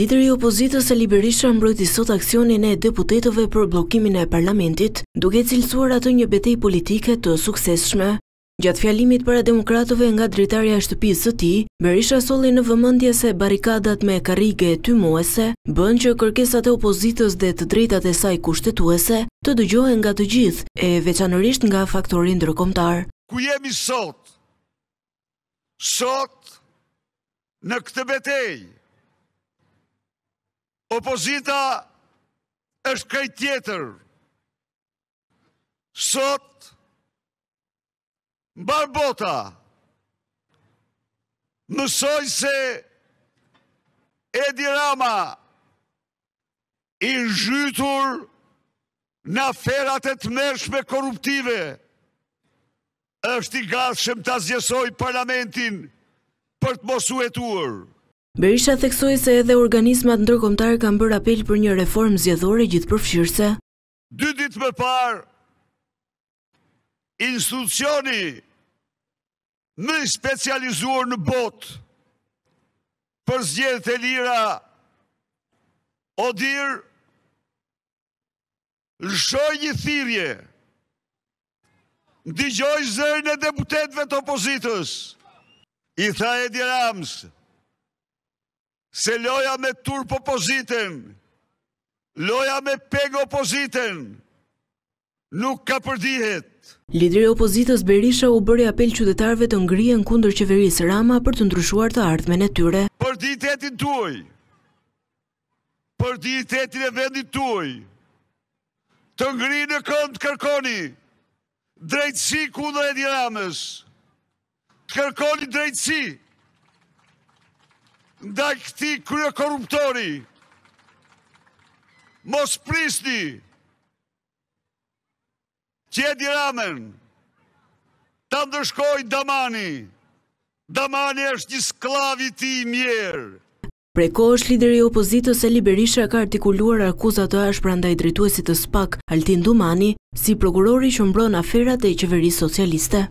Lideri i opozitës e liberisha mbrojti sot aksionin e deputetove për blokimin e parlamentit, duke cilësuar atë një betej politike të sukseshme. Gjatë fjalimit për e demokratove nga dritarja shtëpisë të ti, Berisha Soli në vëmëndje se barikadat me karige e ty muese, bën që kërkesat e opozitës dhe të drejtat e saj kushtetuese, të dëgjohen nga të gjithë e veçanërisht nga faktorin drëkomtar. Ku jemi sot? Sot në këtë betejë? Opozita është kaj tjetër. Sot, në barë bota, mësoj se Edi Rama i nëzhytur në aferat e të mërshme korruptive, është i gashëm të azjesoj parlamentin për të mosu e tuërë. Berisha theksoj se edhe organismat ndërkomtarë kam bërë apel për një reformë zjedhore gjithë përfshirëse. Dy ditë me parë, institucioni në specializuar në botë për zjedhë të lira o dirë lëshoj një thirje, në digjoj zërën e deputetve të opozitës, i tha e dirë se loja me turp opozitën, loja me peg opozitën, nuk ka përdihet. Lidri opozitës Berisha u bëri apel qytetarve të në kundër qeverisë Rama për të ndryshuar të ardhme në tyre. Për dihetetin tuj, për dihetetin e vendit tuaj, të ngri në këndë kërkoni, drejtësi kundër e diramës, të kërkoni drejtësi, nda këti krye korruptori. Mos prisni, qedi ramen, të ndërshkoj damani, damani është një sklavi ti mjerë. Pre ko është lideri opozitës e liberisha ka artikuluar akuzat të është pranda i drituesit të spak, Altin Dumani, si prokurori që mbron aferat e qeveri socialiste.